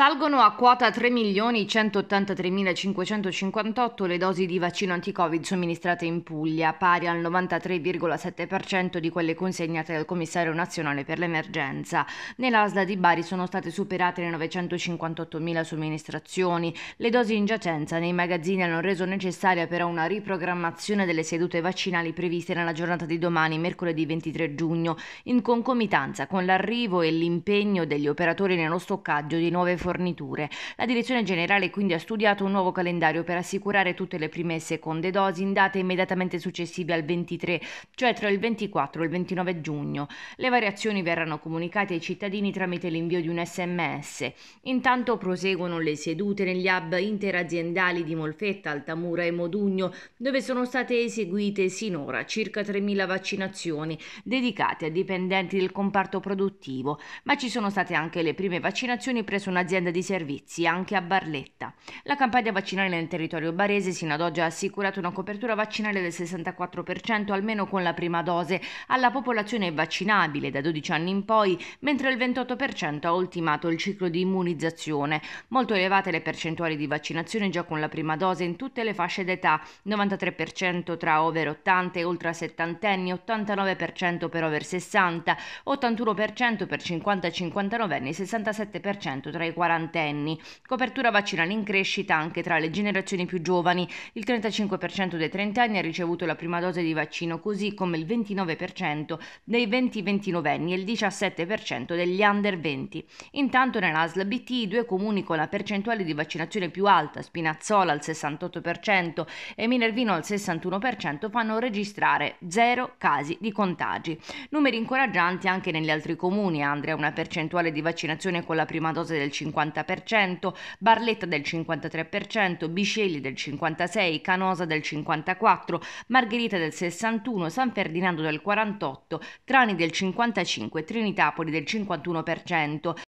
Salgono a quota 3.183.558 le dosi di vaccino anti-Covid somministrate in Puglia, pari al 93,7% di quelle consegnate dal Commissario nazionale per l'emergenza. Nell'ASDA di Bari sono state superate le 958.000 somministrazioni. Le dosi in giacenza nei magazzini hanno reso necessaria però una riprogrammazione delle sedute vaccinali previste nella giornata di domani, mercoledì 23 giugno, in concomitanza con l'arrivo e l'impegno degli operatori nello stoccaggio di nuove forniture forniture. La direzione generale quindi ha studiato un nuovo calendario per assicurare tutte le prime e seconde dosi in date immediatamente successive al 23, cioè tra il 24 e il 29 giugno. Le variazioni verranno comunicate ai cittadini tramite l'invio di un sms. Intanto proseguono le sedute negli hub interaziendali di Molfetta, Altamura e Modugno, dove sono state eseguite sinora circa 3.000 vaccinazioni dedicate a dipendenti del comparto produttivo, ma ci sono state anche le prime vaccinazioni presso un'azienda un'azienda di servizi anche a Barletta. La campagna vaccinale nel territorio barese sino ad oggi ha assicurato una copertura vaccinale del 64% almeno con la prima dose alla popolazione vaccinabile da 12 anni in poi, mentre il 28% ha ultimato il ciclo di immunizzazione. Molto elevate le percentuali di vaccinazione già con la prima dose in tutte le fasce d'età, 93% tra over 80 e ultra settantenni, 89% per over 60, 81% per 50-59 anni, 67% tra i quarantenni, copertura vaccinale in crescita anche tra le generazioni più giovani, il 35% dei trentenni ha ricevuto la prima dose di vaccino, così come il 29% dei 20 29 anni e il 17% degli under 20. Intanto nell'ASL BT i due comuni con la percentuale di vaccinazione più alta, Spinazzola al 68% e Minervino al 61%, fanno registrare zero casi di contagi. Numeri incoraggianti anche negli altri comuni, Andrea una percentuale di vaccinazione con la prima dose del 50%, 50%, Barletta del 53%, Bisceglie del 56%, Canosa del 54%, Margherita del 61%, San Ferdinando del 48%, Trani del 55%, Trinitapoli del 51%,